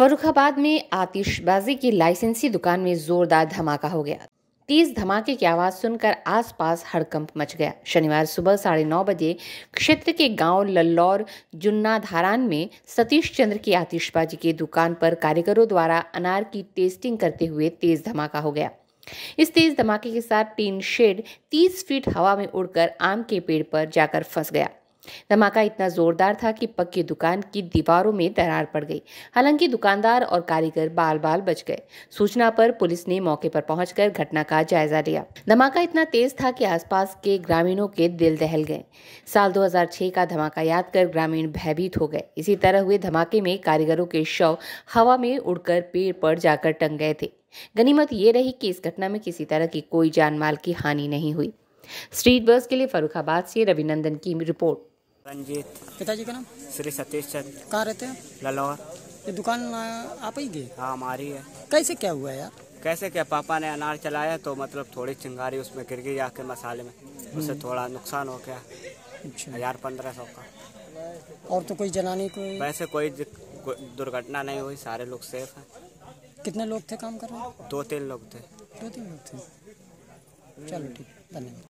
फरुखाबाद में आतिशबाजी की लाइसेंसी दुकान में जोरदार धमाका हो गया तेज धमाके की आवाज़ सुनकर आसपास हड़कंप मच गया शनिवार सुबह साढ़े नौ बजे क्षेत्र के गांव लल्लौर जुन्नाधारान में सतीश चंद्र की आतिशबाजी की दुकान पर कारीगरों द्वारा अनार की टेस्टिंग करते हुए तेज धमाका हो गया इस तेज धमाके के साथ टीन शेड 30 फीट हवा में उड़कर आम के पेड़ पर जाकर फंस गया धमाका इतना जोरदार था कि पक्की दुकान की दीवारों में दरार पड़ गई हालांकि दुकानदार और कारीगर बाल बाल बच गए सूचना पर पुलिस ने मौके पर पहुंचकर घटना का जायजा लिया धमाका इतना तेज था कि आसपास के ग्रामीणों के दिल दहल गए साल 2006 का धमाका याद कर ग्रामीण भयभीत हो गए इसी तरह हुए धमाके में कारीगरों के शव हवा में उड़कर पेड़ पर जाकर टंग गए थे गनीमत ये रही कि इस घटना में किसी तरह की कोई माल की हानि नहीं हुई स्ट्रीट बस के लिए फरुखाबाद से रविनंदन की रिपोर्ट रंजीत पिताजी का नाम श्री सतीश चंद कहाँ रहते हैं ललौर ये दुकान आप ही गए हाँ हमारी है कैसे क्या हुआ यार कैसे क्या पापा ने अनार चलाया तो मतलब थोड़ी चिंगारी उसमें गिर गई आके मसाले में उससे हम्म। थोड़ा नुकसान हो गया अच्छा। हजार पंद्रह सौ का और तो कोई जलाने को वैसे कोई दुर्घटना नहीं हुई सारे लोग सेफ हैं कितने लोग थे काम कर रहे दो तीन लोग थे दो तीन लोग थे चलो ठीक धन्यवाद